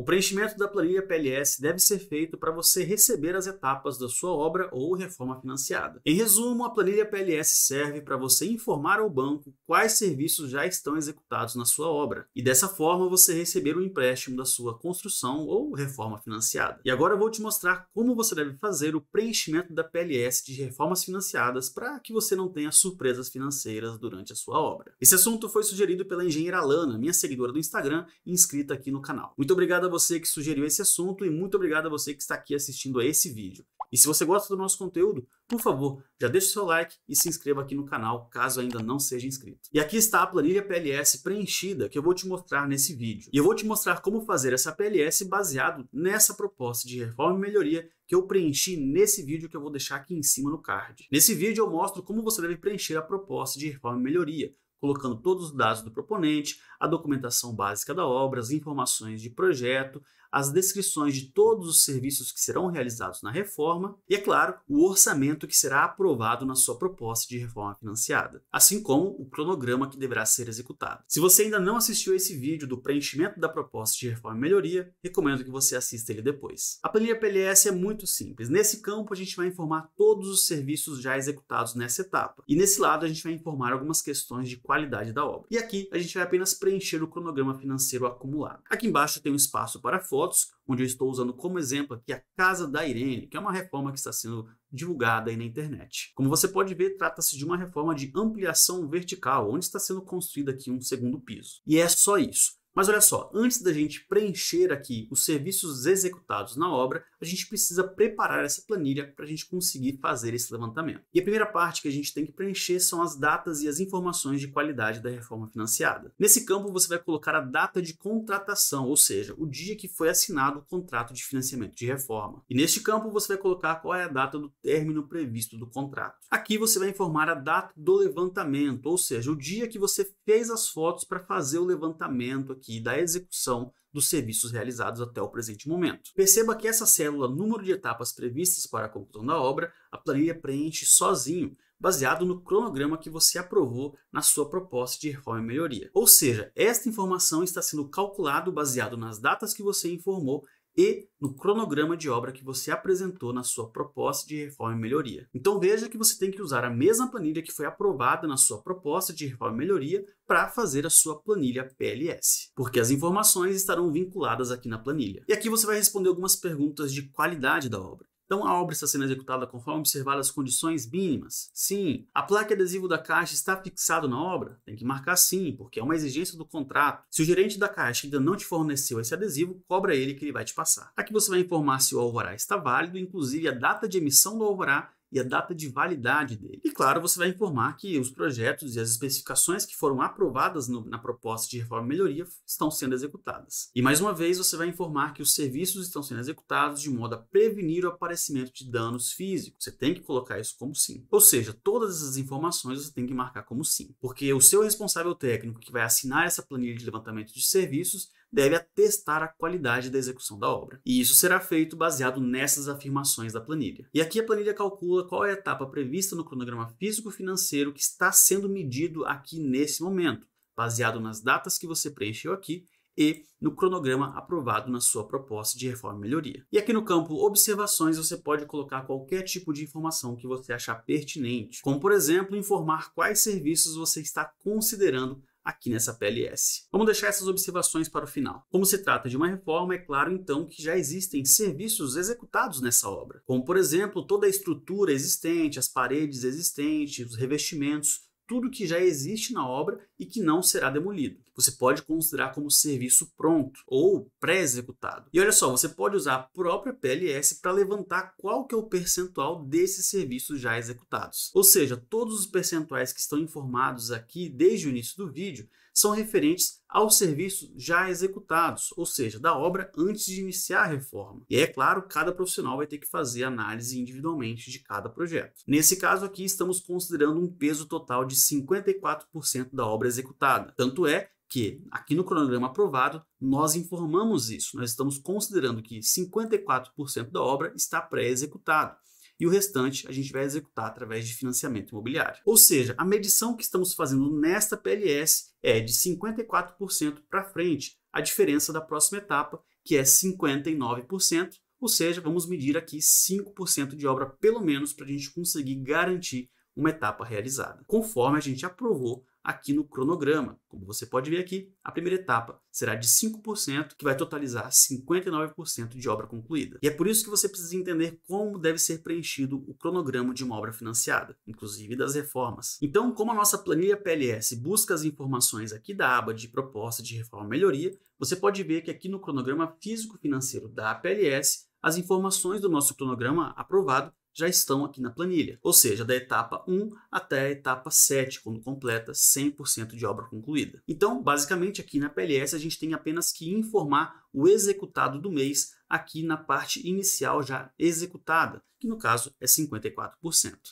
O preenchimento da planilha PLS deve ser feito para você receber as etapas da sua obra ou reforma financiada. Em resumo, a planilha PLS serve para você informar ao banco quais serviços já estão executados na sua obra e dessa forma você receber o empréstimo da sua construção ou reforma financiada. E agora eu vou te mostrar como você deve fazer o preenchimento da PLS de reformas financiadas para que você não tenha surpresas financeiras durante a sua obra. Esse assunto foi sugerido pela engenheira Lana, minha seguidora do Instagram e inscrita aqui no canal. Muito obrigado a você que sugeriu esse assunto e muito obrigado a você que está aqui assistindo a esse vídeo. E se você gosta do nosso conteúdo, por favor, já deixe o seu like e se inscreva aqui no canal, caso ainda não seja inscrito. E aqui está a planilha PLS preenchida que eu vou te mostrar nesse vídeo. E eu vou te mostrar como fazer essa PLS baseado nessa proposta de reforma e melhoria que eu preenchi nesse vídeo que eu vou deixar aqui em cima no card. Nesse vídeo eu mostro como você deve preencher a proposta de reforma e melhoria, colocando todos os dados do proponente, a documentação básica da obra, as informações de projeto, as descrições de todos os serviços que serão realizados na reforma e, é claro, o orçamento que será aprovado na sua proposta de reforma financiada, assim como o cronograma que deverá ser executado. Se você ainda não assistiu esse vídeo do preenchimento da proposta de reforma e melhoria, recomendo que você assista ele depois. A planilha PLS é muito simples. Nesse campo, a gente vai informar todos os serviços já executados nessa etapa, e nesse lado, a gente vai informar algumas questões de qualidade da obra. E aqui, a gente vai apenas preencher o cronograma financeiro acumulado. Aqui embaixo tem um espaço para foto fotos, onde eu estou usando como exemplo aqui a Casa da Irene, que é uma reforma que está sendo divulgada aí na internet. Como você pode ver, trata-se de uma reforma de ampliação vertical, onde está sendo construído aqui um segundo piso. E é só isso. Mas olha só, antes da gente preencher aqui os serviços executados na obra, a gente precisa preparar essa planilha para a gente conseguir fazer esse levantamento. E a primeira parte que a gente tem que preencher são as datas e as informações de qualidade da reforma financiada. Nesse campo, você vai colocar a data de contratação, ou seja, o dia que foi assinado o contrato de financiamento de reforma. E neste campo, você vai colocar qual é a data do término previsto do contrato. Aqui você vai informar a data do levantamento, ou seja, o dia que você fez as fotos para fazer o levantamento aqui aqui da execução dos serviços realizados até o presente momento. Perceba que essa célula número de etapas previstas para a conclusão da obra, a planilha preenche sozinho, baseado no cronograma que você aprovou na sua proposta de reforma e melhoria. Ou seja, esta informação está sendo calculada baseado nas datas que você informou e no cronograma de obra que você apresentou na sua proposta de reforma e melhoria. Então veja que você tem que usar a mesma planilha que foi aprovada na sua proposta de reforma e melhoria para fazer a sua planilha PLS, porque as informações estarão vinculadas aqui na planilha. E aqui você vai responder algumas perguntas de qualidade da obra. Então a obra está sendo executada conforme observadas as condições mínimas. Sim, a placa adesivo da caixa está fixado na obra? Tem que marcar sim, porque é uma exigência do contrato. Se o gerente da caixa ainda não te forneceu esse adesivo, cobra ele que ele vai te passar. Aqui você vai informar se o alvará está válido, inclusive a data de emissão do alvará e a data de validade dele. E claro, você vai informar que os projetos e as especificações que foram aprovadas no, na proposta de reforma e melhoria estão sendo executadas. E mais uma vez, você vai informar que os serviços estão sendo executados de modo a prevenir o aparecimento de danos físicos. Você tem que colocar isso como sim. Ou seja, todas essas informações você tem que marcar como sim, porque o seu responsável técnico que vai assinar essa planilha de levantamento de serviços deve atestar a qualidade da execução da obra. E isso será feito baseado nessas afirmações da planilha. E aqui a planilha calcula qual é a etapa prevista no cronograma físico-financeiro que está sendo medido aqui nesse momento, baseado nas datas que você preencheu aqui e no cronograma aprovado na sua proposta de reforma e melhoria. E aqui no campo observações você pode colocar qualquer tipo de informação que você achar pertinente, como por exemplo informar quais serviços você está considerando aqui nessa PLS. Vamos deixar essas observações para o final. Como se trata de uma reforma, é claro então que já existem serviços executados nessa obra, como por exemplo toda a estrutura existente, as paredes existentes, os revestimentos, tudo que já existe na obra e que não será demolido. Você pode considerar como serviço pronto ou pré-executado. E olha só, você pode usar a própria PLS para levantar qual que é o percentual desses serviços já executados. Ou seja, todos os percentuais que estão informados aqui desde o início do vídeo são referentes aos serviços já executados, ou seja, da obra antes de iniciar a reforma. E é claro, cada profissional vai ter que fazer análise individualmente de cada projeto. Nesse caso aqui, estamos considerando um peso total de 54% da obra executada. Tanto é que aqui no cronograma aprovado nós informamos isso. Nós estamos considerando que 54% da obra está pré-executado e o restante a gente vai executar através de financiamento imobiliário. Ou seja, a medição que estamos fazendo nesta PLS é de 54% para frente, a diferença da próxima etapa, que é 59%, ou seja, vamos medir aqui 5% de obra pelo menos para a gente conseguir garantir uma etapa realizada, conforme a gente aprovou aqui no cronograma. Como você pode ver aqui, a primeira etapa será de 5%, que vai totalizar 59% de obra concluída. E é por isso que você precisa entender como deve ser preenchido o cronograma de uma obra financiada, inclusive das reformas. Então, como a nossa planilha PLS busca as informações aqui da aba de proposta de reforma melhoria, você pode ver que aqui no cronograma físico financeiro da PLS as informações do nosso cronograma aprovado já estão aqui na planilha, ou seja, da etapa 1 até a etapa 7, quando completa 100% de obra concluída. Então, basicamente, aqui na PLS a gente tem apenas que informar o executado do mês aqui na parte inicial já executada, que no caso é 54%.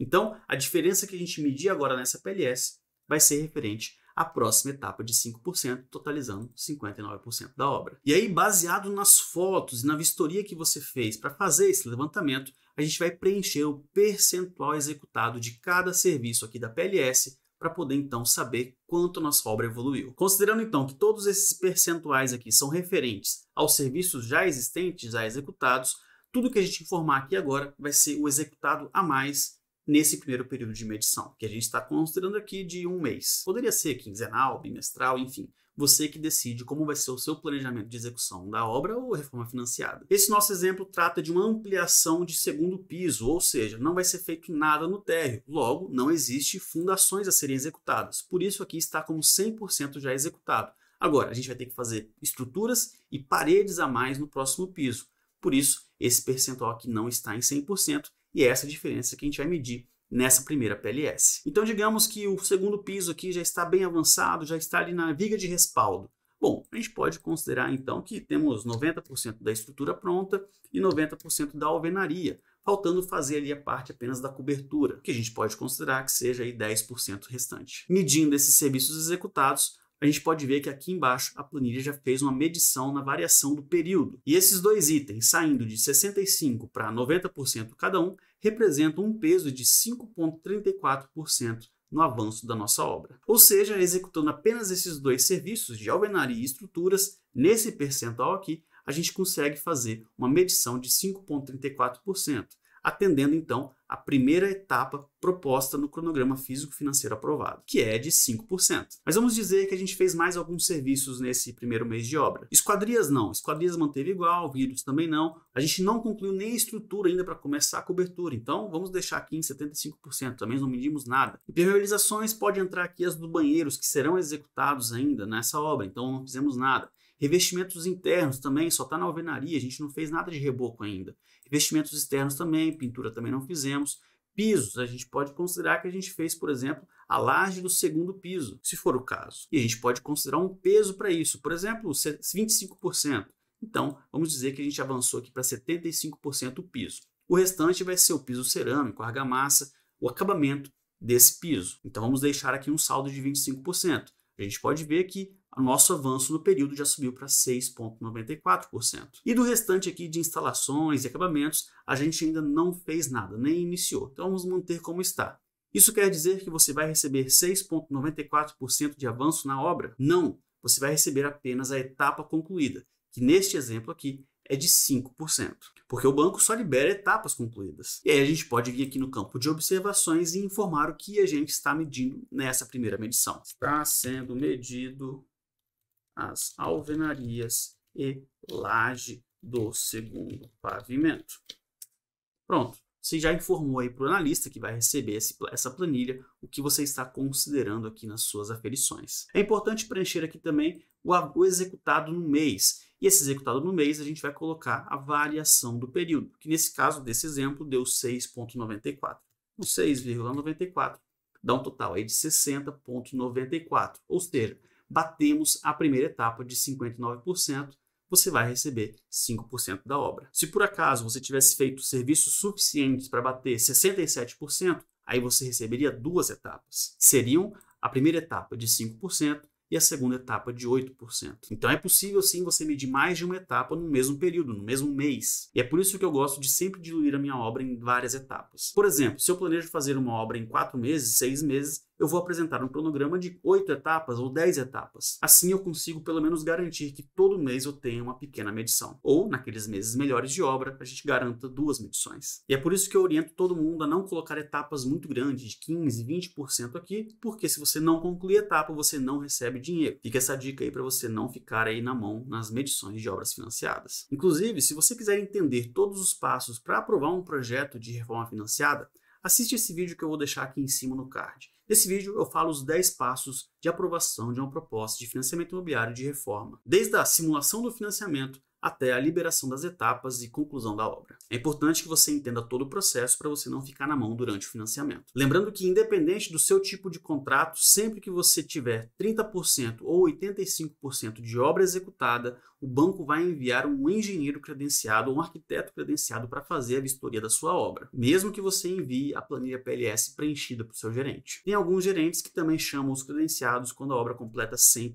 Então, a diferença que a gente medir agora nessa PLS vai ser referente a próxima etapa de 5%, totalizando 59% da obra. E aí, baseado nas fotos e na vistoria que você fez para fazer esse levantamento, a gente vai preencher o percentual executado de cada serviço aqui da PLS para poder então saber quanto a nossa obra evoluiu. Considerando então que todos esses percentuais aqui são referentes aos serviços já existentes, já executados, tudo que a gente informar aqui agora vai ser o executado a mais nesse primeiro período de medição, que a gente está considerando aqui de um mês. Poderia ser quinzenal, bimestral, enfim. Você que decide como vai ser o seu planejamento de execução da obra ou reforma financiada. Esse nosso exemplo trata de uma ampliação de segundo piso, ou seja, não vai ser feito nada no térreo, logo, não existe fundações a serem executadas. Por isso, aqui está como 100% já executado. Agora, a gente vai ter que fazer estruturas e paredes a mais no próximo piso. Por isso, esse percentual aqui não está em 100%, e é essa diferença que a gente vai medir nessa primeira PLS. Então digamos que o segundo piso aqui já está bem avançado, já está ali na viga de respaldo. Bom, a gente pode considerar então que temos 90% da estrutura pronta e 90% da alvenaria, faltando fazer ali a parte apenas da cobertura, que a gente pode considerar que seja aí 10% restante. Medindo esses serviços executados, a gente pode ver que aqui embaixo a planilha já fez uma medição na variação do período. E esses dois itens, saindo de 65% para 90% cada um, representam um peso de 5,34% no avanço da nossa obra. Ou seja, executando apenas esses dois serviços de alvenaria e estruturas, nesse percentual aqui, a gente consegue fazer uma medição de 5,34% atendendo então a primeira etapa proposta no cronograma físico-financeiro aprovado, que é de 5%. Mas vamos dizer que a gente fez mais alguns serviços nesse primeiro mês de obra. Esquadrias não, esquadrias manteve igual, vidros também não. A gente não concluiu nem a estrutura ainda para começar a cobertura, então vamos deixar aqui em 75%, também não medimos nada. Impermeabilizações pode entrar aqui as do banheiros, que serão executados ainda nessa obra, então não fizemos nada. Revestimentos internos também, só está na alvenaria, a gente não fez nada de reboco ainda investimentos externos também, pintura também não fizemos. Pisos, a gente pode considerar que a gente fez, por exemplo, a laje do segundo piso, se for o caso. E a gente pode considerar um peso para isso, por exemplo, 25%. Então, vamos dizer que a gente avançou aqui para 75% o piso. O restante vai ser o piso cerâmico, argamassa, o acabamento desse piso. Então, vamos deixar aqui um saldo de 25%. A gente pode ver que nosso avanço no período já subiu para 6,94%. E do restante aqui de instalações e acabamentos, a gente ainda não fez nada, nem iniciou. Então vamos manter como está. Isso quer dizer que você vai receber 6,94% de avanço na obra? Não, você vai receber apenas a etapa concluída, que neste exemplo aqui é de 5%, porque o banco só libera etapas concluídas. E aí a gente pode vir aqui no campo de observações e informar o que a gente está medindo nessa primeira medição. Está sendo medido as alvenarias e laje do segundo pavimento. Pronto, você já informou aí para o analista que vai receber esse, essa planilha o que você está considerando aqui nas suas aferições. É importante preencher aqui também o, o executado no mês. E esse executado no mês a gente vai colocar a variação do período, que nesse caso desse exemplo deu 6,94. O 6,94 dá um total aí de 60,94, ou seja, batemos a primeira etapa de 59%, você vai receber 5% da obra. Se por acaso você tivesse feito serviços suficientes para bater 67%, aí você receberia duas etapas. Seriam a primeira etapa de 5% e a segunda etapa de 8%. Então é possível sim você medir mais de uma etapa no mesmo período, no mesmo mês. E é por isso que eu gosto de sempre diluir a minha obra em várias etapas. Por exemplo, se eu planejo fazer uma obra em 4 meses, 6 meses, eu vou apresentar um cronograma de 8 etapas ou 10 etapas. Assim eu consigo pelo menos garantir que todo mês eu tenha uma pequena medição. Ou, naqueles meses melhores de obra, a gente garanta duas medições. E é por isso que eu oriento todo mundo a não colocar etapas muito grandes, de 15, 20% aqui, porque se você não concluir a etapa, você não recebe dinheiro. Fica essa dica aí para você não ficar aí na mão nas medições de obras financiadas. Inclusive, se você quiser entender todos os passos para aprovar um projeto de reforma financiada, assiste esse vídeo que eu vou deixar aqui em cima no card. Nesse vídeo eu falo os 10 passos de aprovação de uma proposta de financiamento imobiliário de reforma, desde a simulação do financiamento até a liberação das etapas e conclusão da obra. É importante que você entenda todo o processo para você não ficar na mão durante o financiamento. Lembrando que, independente do seu tipo de contrato, sempre que você tiver 30% ou 85% de obra executada, o banco vai enviar um engenheiro credenciado ou um arquiteto credenciado para fazer a vistoria da sua obra, mesmo que você envie a planilha PLS preenchida para o seu gerente. Tem alguns gerentes que também chamam os credenciados quando a obra completa 100%.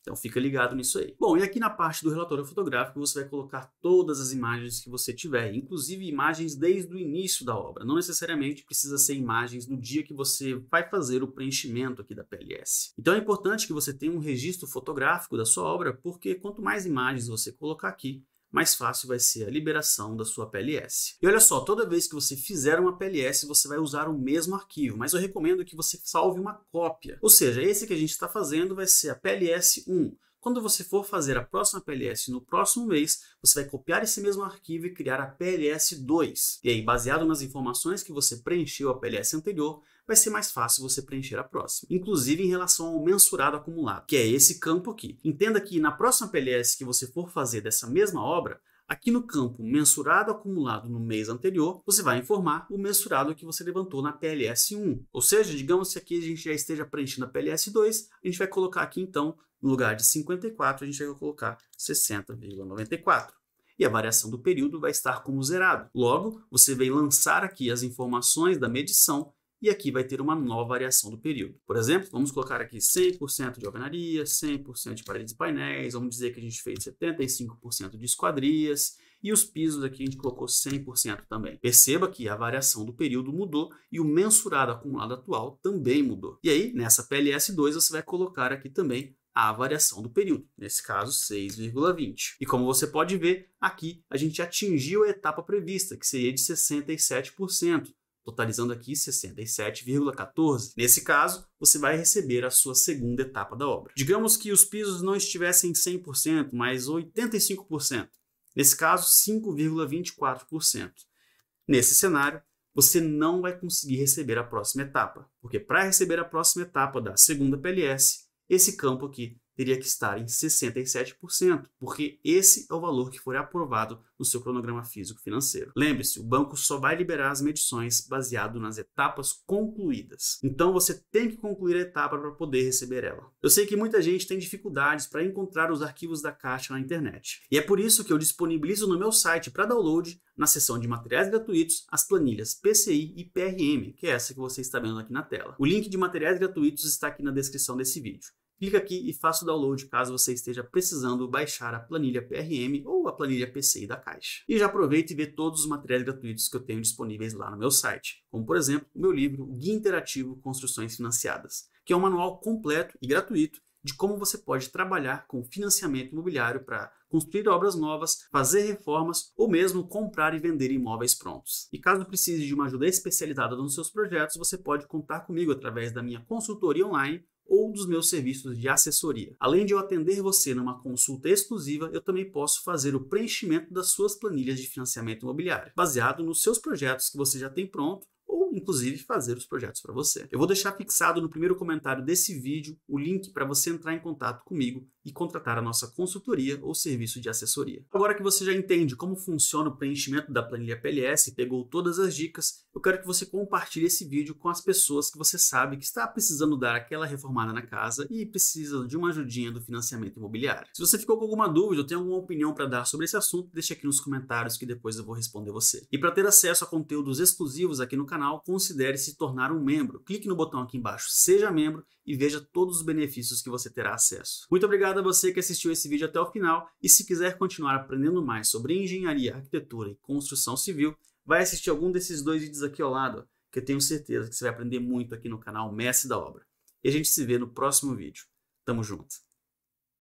Então fica ligado nisso aí. Bom, e aqui na parte do relatório fotográfico você vai colocar todas as imagens que você tiver, inclusive imagens desde o início da obra. Não necessariamente precisa ser imagens do dia que você vai fazer o preenchimento aqui da PLS. Então é importante que você tenha um registro fotográfico da sua obra, porque quanto mais imagens você colocar aqui, mais fácil vai ser a liberação da sua PLS. E olha só, toda vez que você fizer uma PLS, você vai usar o mesmo arquivo, mas eu recomendo que você salve uma cópia. Ou seja, esse que a gente está fazendo vai ser a PLS 1. Quando você for fazer a próxima PLS no próximo mês, você vai copiar esse mesmo arquivo e criar a PLS 2. E aí, baseado nas informações que você preencheu a PLS anterior, vai ser mais fácil você preencher a próxima, inclusive em relação ao mensurado acumulado, que é esse campo aqui. Entenda que na próxima PLS que você for fazer dessa mesma obra, Aqui no campo mensurado acumulado no mês anterior, você vai informar o mensurado que você levantou na PLS1. Ou seja, digamos que aqui a gente já esteja preenchendo a PLS2, a gente vai colocar aqui então, no lugar de 54, a gente vai colocar 60,94 e a variação do período vai estar como zerado. Logo, você vem lançar aqui as informações da medição e aqui vai ter uma nova variação do período. Por exemplo, vamos colocar aqui 100% de alvenaria, 100% de paredes e painéis, vamos dizer que a gente fez 75% de esquadrias, e os pisos aqui a gente colocou 100% também. Perceba que a variação do período mudou e o mensurado acumulado atual também mudou. E aí, nessa PLS2, você vai colocar aqui também a variação do período, nesse caso 6,20. E como você pode ver, aqui a gente atingiu a etapa prevista, que seria de 67% totalizando aqui 67,14. Nesse caso, você vai receber a sua segunda etapa da obra. Digamos que os pisos não estivessem 100%, mas 85%. Nesse caso, 5,24%. Nesse cenário, você não vai conseguir receber a próxima etapa, porque para receber a próxima etapa da segunda PLS, esse campo aqui teria que estar em 67%, porque esse é o valor que for aprovado no seu cronograma físico financeiro. Lembre-se, o banco só vai liberar as medições baseado nas etapas concluídas. Então você tem que concluir a etapa para poder receber ela. Eu sei que muita gente tem dificuldades para encontrar os arquivos da Caixa na internet. E é por isso que eu disponibilizo no meu site para download, na seção de materiais gratuitos, as planilhas PCI e PRM, que é essa que você está vendo aqui na tela. O link de materiais gratuitos está aqui na descrição desse vídeo. Clica aqui e faça o download caso você esteja precisando baixar a planilha PRM ou a planilha PCI da Caixa. E já aproveita e vê todos os materiais gratuitos que eu tenho disponíveis lá no meu site, como por exemplo o meu livro Guia Interativo Construções Financiadas, que é um manual completo e gratuito de como você pode trabalhar com financiamento imobiliário para construir obras novas, fazer reformas ou mesmo comprar e vender imóveis prontos. E caso precise de uma ajuda especializada nos seus projetos, você pode contar comigo através da minha consultoria online ou dos meus serviços de assessoria. Além de eu atender você numa consulta exclusiva, eu também posso fazer o preenchimento das suas planilhas de financiamento imobiliário, baseado nos seus projetos que você já tem pronto inclusive fazer os projetos para você. Eu vou deixar fixado no primeiro comentário desse vídeo o link para você entrar em contato comigo e contratar a nossa consultoria ou serviço de assessoria. Agora que você já entende como funciona o preenchimento da planilha PLS e pegou todas as dicas, eu quero que você compartilhe esse vídeo com as pessoas que você sabe que está precisando dar aquela reformada na casa e precisa de uma ajudinha do financiamento imobiliário. Se você ficou com alguma dúvida ou tem alguma opinião para dar sobre esse assunto, deixe aqui nos comentários que depois eu vou responder você. E para ter acesso a conteúdos exclusivos aqui no canal, considere se tornar um membro. Clique no botão aqui embaixo, seja membro e veja todos os benefícios que você terá acesso. Muito obrigado a você que assistiu esse vídeo até o final e se quiser continuar aprendendo mais sobre engenharia, arquitetura e construção civil, vai assistir algum desses dois vídeos aqui ao lado, que eu tenho certeza que você vai aprender muito aqui no canal Mestre da Obra. E a gente se vê no próximo vídeo. Tamo junto!